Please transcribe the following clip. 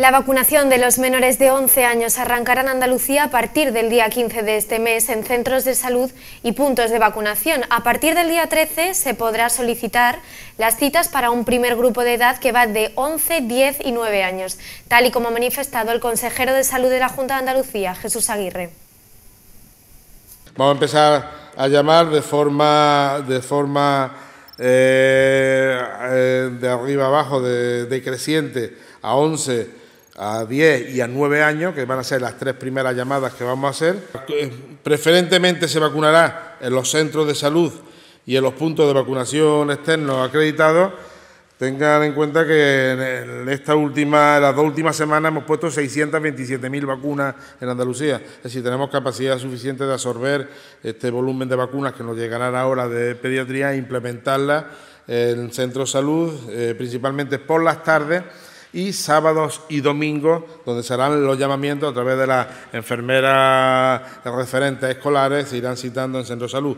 La vacunación de los menores de 11 años arrancará en Andalucía a partir del día 15 de este mes en centros de salud y puntos de vacunación. A partir del día 13 se podrá solicitar las citas para un primer grupo de edad que va de 11, 10 y 9 años, tal y como ha manifestado el consejero de Salud de la Junta de Andalucía, Jesús Aguirre. Vamos a empezar a llamar de forma, de forma eh, eh, de arriba abajo, de, creciente, a 11 a 10 y a 9 años, que van a ser las tres primeras llamadas que vamos a hacer. Eh, preferentemente se vacunará en los centros de salud y en los puntos de vacunación externos acreditados. Tengan en cuenta que en esta última, las dos últimas semanas hemos puesto 627.000 vacunas en Andalucía. Es decir, tenemos capacidad suficiente de absorber este volumen de vacunas que nos llegarán ahora de pediatría e implementarlas en centros de salud, eh, principalmente por las tardes y sábados y domingos, donde serán los llamamientos a través de las enfermeras referentes escolares, se irán citando en Centro Salud.